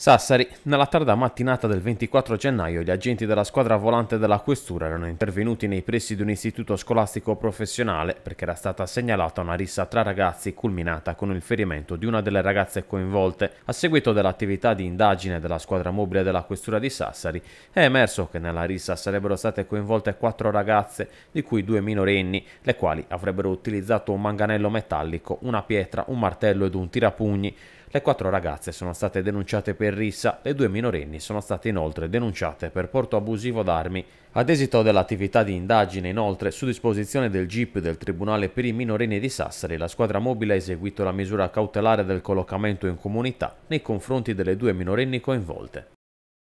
Sassari. Nella tarda mattinata del 24 gennaio gli agenti della squadra volante della Questura erano intervenuti nei pressi di un istituto scolastico professionale perché era stata segnalata una rissa tra ragazzi culminata con il ferimento di una delle ragazze coinvolte. A seguito dell'attività di indagine della squadra mobile della Questura di Sassari è emerso che nella rissa sarebbero state coinvolte quattro ragazze, di cui due minorenni, le quali avrebbero utilizzato un manganello metallico, una pietra, un martello ed un tirapugni. Le quattro ragazze sono state denunciate per rissa, le due minorenni sono state inoltre denunciate per porto abusivo d'armi. Ad esito dell'attività di indagine, inoltre, su disposizione del GIP del Tribunale per i minorenni di Sassari, la squadra mobile ha eseguito la misura cautelare del collocamento in comunità nei confronti delle due minorenni coinvolte.